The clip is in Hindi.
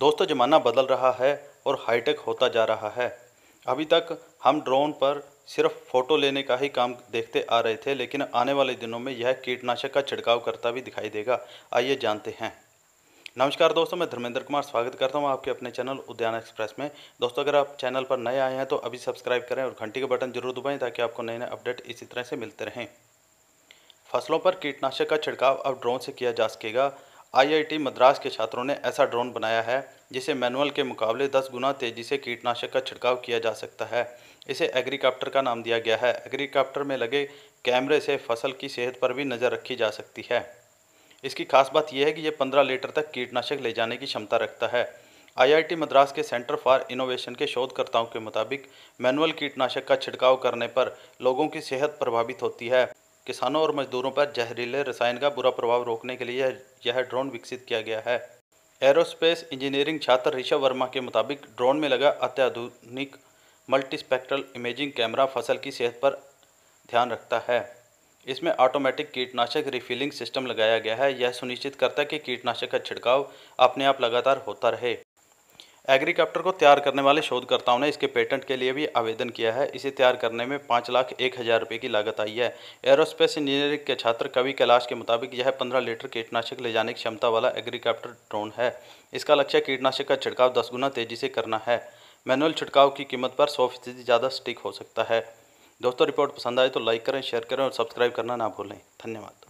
दोस्तों ज़माना बदल रहा है और हाईटेक होता जा रहा है अभी तक हम ड्रोन पर सिर्फ फ़ोटो लेने का ही काम देखते आ रहे थे लेकिन आने वाले दिनों में यह कीटनाशक का छिड़काव करता भी दिखाई देगा आइए जानते हैं नमस्कार दोस्तों मैं धर्मेंद्र कुमार स्वागत करता हूं आपके अपने चैनल उद्यान एक्सप्रेस में दोस्तों अगर आप चैनल पर नए आए हैं तो अभी सब्सक्राइब करें और घंटी का बटन जरूर दबाएं ताकि आपको नए नए अपडेट इसी तरह से मिलते रहें फसलों पर कीटनाशक का छिड़काव अब ड्रोन से किया जा सकेगा आईआईटी मद्रास के छात्रों ने ऐसा ड्रोन बनाया है जिसे मैनुअल के मुकाबले 10 गुना तेज़ी से कीटनाशक का छिड़काव किया जा सकता है इसे एग्रीकॉप्टर का नाम दिया गया है एग्रीकॉप्टर में लगे कैमरे से फसल की सेहत पर भी नज़र रखी जा सकती है इसकी खास बात यह है कि यह पंद्रह लीटर तक कीटनाशक ले जाने की क्षमता रखता है आईआईटी मद्रास के सेंटर फॉर इनोवेशन के शोधकर्ताओं के मुताबिक मैनुअल कीटनाशक का छिड़काव करने पर लोगों की सेहत प्रभावित होती है किसानों और मजदूरों पर जहरीले रसायन का बुरा प्रभाव रोकने के लिए यह ड्रोन विकसित किया गया है एरोस्पेस इंजीनियरिंग छात्र ऋषभ वर्मा के मुताबिक ड्रोन में लगा अत्याधुनिक मल्टीस्पेक्ट्रल इमेजिंग कैमरा फसल की सेहत पर ध्यान रखता है इसमें ऑटोमेटिक कीटनाशक रिफिलिंग सिस्टम लगाया गया है यह सुनिश्चित करता है कि कीटनाशक का छिड़काव अपने आप लगातार होता रहे एग्रीकॉप्टर को तैयार करने वाले शोधकर्ताओं ने इसके पेटेंट के लिए भी आवेदन किया है इसे तैयार करने में पाँच लाख एक हज़ार रुपये की लागत आई है एरोस्पेस इंजीनियरिंग के छात्र कवि कैलाश के मुताबिक यह पंद्रह लीटर कीटनाशक ले जाने की क्षमता वाला एग्रीकॉप्टर ड्रोन है इसका लक्ष्य कीटनाशक का छिड़काव दस गुना तेज़ी से करना है मैनुअल छिड़काव की कीमत पर सौ फीसदी ज़्यादा स्टिक हो सकता है दोस्तों रिपोर्ट पसंद आए तो लाइक करें शेयर करें और सब्सक्राइब करना ना भूलें धन्यवाद